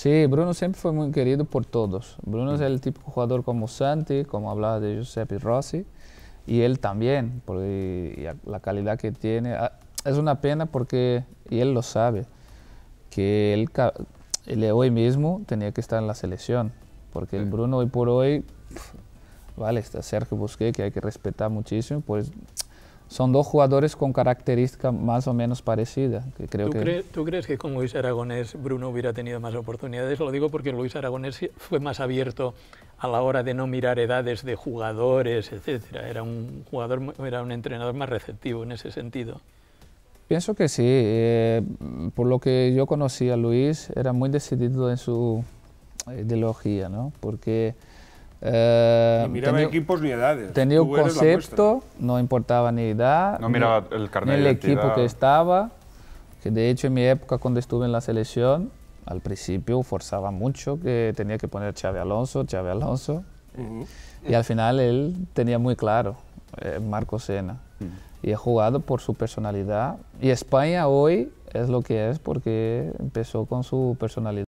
Sí, Bruno siempre fue muy querido por todos. Bruno es el típico jugador como Santi, como hablaba de Giuseppe Rossi, y él también, por la calidad que tiene. Ah, es una pena porque, y él lo sabe, que él, hoy mismo tenía que estar en la selección, porque el Bruno hoy por hoy, vale, está Sergio Busquets, que hay que respetar muchísimo, pues son dos jugadores con características más o menos parecidas. creo ¿Tú, que... ¿Tú crees que con Luis Aragonés Bruno hubiera tenido más oportunidades? Lo digo porque Luis Aragonés fue más abierto a la hora de no mirar edades de jugadores, etc. Era un jugador, era un entrenador más receptivo en ese sentido. Pienso que sí. Eh, por lo que yo conocí a Luis, era muy decidido en su eh, ideología, Porque eh, miraba equipos ni edades. Tenía un concepto, no importaba ni edad, no miraba ni, el, carnet ni el equipo que estaba. Que de hecho en mi época cuando estuve en la selección, al principio forzaba mucho que tenía que poner Xavi Alonso, Xavi Alonso. Y al final él tenía muy claro, eh, Marco Sena. Mm. Y ha jugado por su personalidad. Y España hoy es lo que es porque empezó con su personalidad.